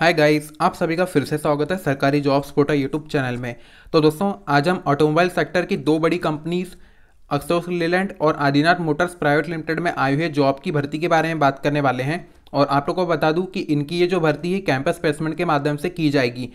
hi guys आप सभी का फिर से स्वागत है सरकारी जॉब्स कोटा यूट्यूब चैनल में तो दोस्तों आज हम ऑटोमोबाइल सेक्टर की दो बड़ी कंपनीज अक्सोस लेलैंड और आदिनाथ मोटर्स प्राइवेट लिमिटेड में आई हुई जॉब की भर्ती के बारे में बात करने वाले हैं और आप लोगों को बता दूं कि इनकी ये जो भर्ती है कैंपस प्लेसमेंट के माध्यम से की जाएगी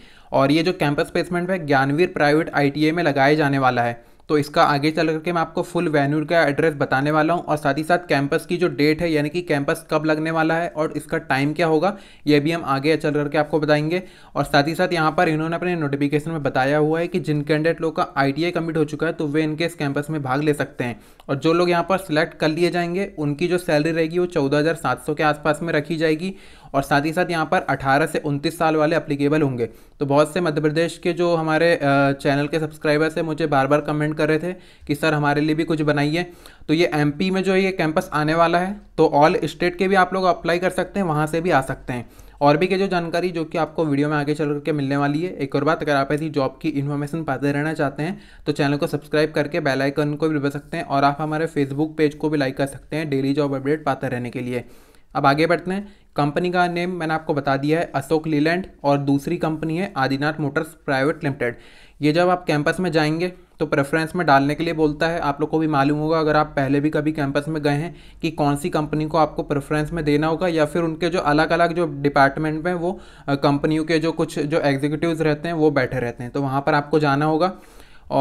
और ये जो कैंपस प्लेसमेंट है ज्ञानवीर प्राइवेट आई में लगाया जाने वाला है तो इसका आगे चल करके मैं आपको फुल वेन्यू का एड्रेस बताने वाला हूँ और साथ ही साथ कैंपस की जो डेट है यानी कि कैंपस कब लगने वाला है और इसका टाइम क्या होगा ये भी हम आगे चल करके आपको बताएंगे और साथ ही साथ यहाँ पर इन्होंने अपने नोटिफिकेशन में बताया हुआ है कि जिन कैंडिडेट लोग का आई टी हो चुका है तो वे इनके इस कैंपस में भाग ले सकते हैं और जो लोग यहाँ पर सिलेक्ट कर लिए जाएंगे उनकी जो सैलरी रहेगी वो चौदह के आसपास में रखी जाएगी और साथ ही साथ यहाँ पर 18 से 29 साल वाले अप्लीकेबल होंगे तो बहुत से मध्य प्रदेश के जो हमारे चैनल के सब्सक्राइबर्स हैं मुझे बार बार कमेंट कमेंट कर रहे थे कि सर हमारे लिए भी कुछ बनाइए तो ये एमपी में जो है ये कैंपस आने वाला है तो ऑल स्टेट के भी आप लोग अप्लाई कर सकते हैं वहाँ से भी आ सकते हैं और भी के जो जानकारी जो कि आपको वीडियो में आगे चल करके मिलने वाली है एक और बात अगर आप ऐसी जॉब की इन्फॉर्मेशन पाते रहना चाहते हैं तो चैनल को सब्सक्राइब करके बेल आइकन को भी दबा सकते हैं और आप हमारे फेसबुक पेज को भी लाइक कर सकते हैं डेली जॉब अपडेट पाते रहने के लिए अब आगे बढ़ते हैं कंपनी का नेम मैंने आपको बता दिया है अशोक लीलैंड और दूसरी कंपनी है आदिनाथ मोटर्स प्राइवेट लिमिटेड ये जब आप कैंपस में जाएंगे तो प्रेफरेंस में डालने के लिए बोलता है आप लोग को भी मालूम होगा अगर आप पहले भी कभी कैंपस में गए हैं कि कौन सी कंपनी को आपको प्रेफरेंस में देना होगा या फिर उनके जो अलग अलग जो डिपार्टमेंट में वो कंपनियों के जो कुछ जो एग्जीक्यूटिव रहते हैं वो बैठे रहते हैं तो वहाँ पर आपको जाना होगा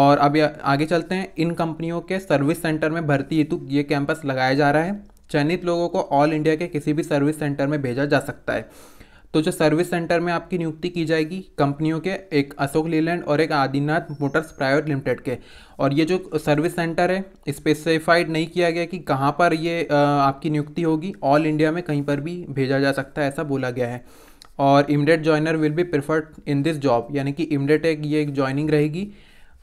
और अब आगे चलते हैं इन कंपनियों के सर्विस सेंटर में भर्ती हेतु ये कैंपस लगाया जा रहा है चयनित लोगों को ऑल इंडिया के किसी भी सर्विस सेंटर में भेजा जा सकता है तो जो सर्विस सेंटर में आपकी नियुक्ति की जाएगी कंपनियों के एक अशोक लेलैंड और एक आदिनाथ मोटर्स प्राइवेट लिमिटेड के और ये जो सर्विस सेंटर है स्पेसिफाइड नहीं किया गया कि कहाँ पर ये आपकी नियुक्ति होगी ऑल इंडिया में कहीं पर भी भेजा जा सकता है ऐसा बोला गया है और immediate joiner will be preferred in this job यानी कि इमडेट एक ये एक ज्वाइनिंग रहेगी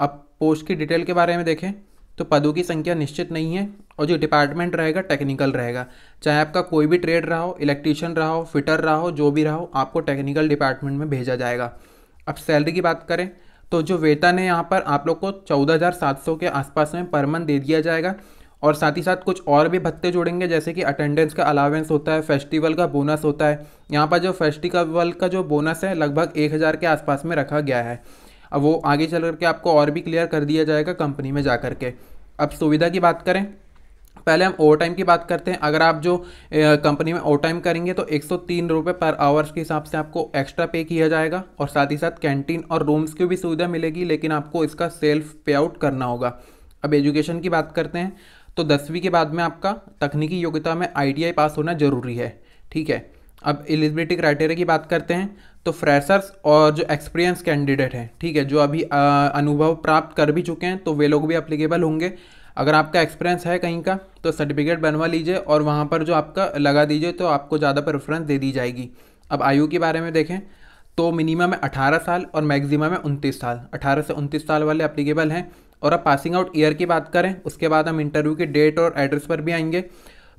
अब पोस्ट की डिटेल के बारे में देखें तो पदों की संख्या निश्चित नहीं है और जो डिपार्टमेंट रहेगा टेक्निकल रहेगा चाहे आपका कोई भी ट्रेड रहा हो इलेक्ट्रीशियन रहा हो फिटर रहा हो जो भी रहा हो आपको टेक्निकल डिपार्टमेंट में भेजा जाएगा अब सैलरी की बात करें तो जो वेतन है यहाँ पर आप लोग को चौदह हज़ार सात सौ के आसपास में पर मंथ दे दिया जाएगा और साथ ही साथ कुछ और भी भत्ते जोड़ेंगे जैसे कि अटेंडेंस का अलावेंस होता है फेस्टिवल का बोनस होता है यहाँ पर जो फेस्टिवल का जो बोनस है लगभग एक हज़ार के आसपास में रखा गया है अब वो आगे चल करके आपको और भी क्लियर कर दिया जाएगा कंपनी में जा के अब सुविधा की बात करें पहले हम ओवर टाइम की बात करते हैं अगर आप जो कंपनी में ओवर टाइम करेंगे तो एक सौ पर आवर्स के हिसाब से आपको एक्स्ट्रा पे किया जाएगा और साथ ही साथ कैंटीन और रूम्स की भी सुविधा मिलेगी लेकिन आपको इसका सेल्फ पे आउट करना होगा अब एजुकेशन की बात करते हैं तो दसवीं के बाद में आपका तकनीकी योग्यता में आई पास होना ज़रूरी है ठीक है अब एलिजिबिलिटी क्राइटेरिया की बात करते हैं तो फ्रेशर्स और जो एक्सपीरियंस कैंडिडेट हैं ठीक है जो अभी अनुभव प्राप्त कर भी चुके हैं तो वे लोग भी अप्लीकेबल होंगे अगर आपका एक्सपीरियंस है कहीं का तो सर्टिफिकेट बनवा लीजिए और वहाँ पर जो आपका लगा दीजिए तो आपको ज़्यादा प्रेफरेंस दे दी जाएगी अब आयु के बारे में देखें तो मिनिमम है अठारह साल और मैक्सिमम है उनतीस साल अठारह से उनतीस साल वाले अप्लीकेबल हैं और अब पासिंग आउट ईयर की बात करें उसके बाद हम इंटरव्यू के डेट और एड्रेस पर भी आएंगे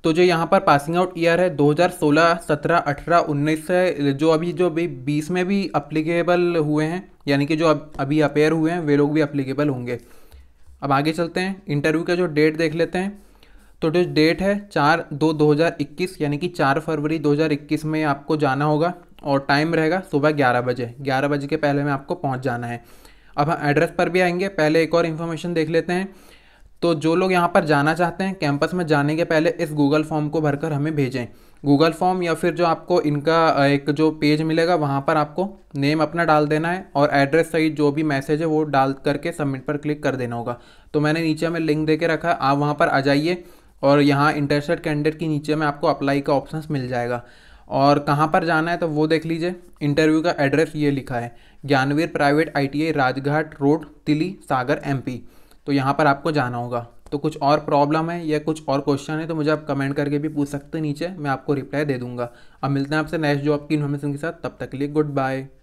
तो जो यहाँ पर पासिंग आउट ईयर है 2016, 17, 18, 19 है जो अभी जो अभी बीस में भी अप्लीकेबल हुए हैं यानी कि जो अब अभी अपेयर हुए हैं वे लोग भी अप्लीकेबल होंगे अब आगे चलते हैं इंटरव्यू का जो डेट देख लेते हैं तो जो डेट है चार दो दो हज़ार इक्कीस यानी कि चार फरवरी दो हज़ार इक्कीस में आपको जाना होगा और टाइम रहेगा सुबह ग्यारह बजे ग्यारह बजे के पहले में आपको पहुँच जाना है अब हम एड्रेस पर भी आएंगे पहले एक और इन्फॉर्मेशन देख लेते हैं तो जो लोग यहाँ पर जाना चाहते हैं कैंपस में जाने के पहले इस गूगल फॉर्म को भरकर हमें भेजें गूगल फॉर्म या फिर जो आपको इनका एक जो पेज मिलेगा वहाँ पर आपको नेम अपना डाल देना है और एड्रेस सहित जो भी मैसेज है वो डाल करके सबमिट पर क्लिक कर देना होगा तो मैंने नीचे में लिंक दे के रखा आप वहाँ पर आ जाइए और यहाँ इंटरेस्टेड कैंडिडेट के नीचे में आपको अप्लाई का ऑप्शन मिल जाएगा और कहाँ पर जाना है तो वो देख लीजिए इंटरव्यू का एड्रेस ये लिखा है Gyanveer private ITI Rajghat road Tili Sagar MP तो यहाँ पर आपको जाना होगा तो कुछ और प्रॉब्लम है या कुछ और क्वेश्चन है तो मुझे आप कमेंट करके भी पूछ सकते हैं नीचे मैं आपको रिप्लाई दे दूंगा अब मिलते हैं आपसे नेक्स्ट जॉब की इन्फॉर्मेशन के साथ तब तक के लिए गुड बाय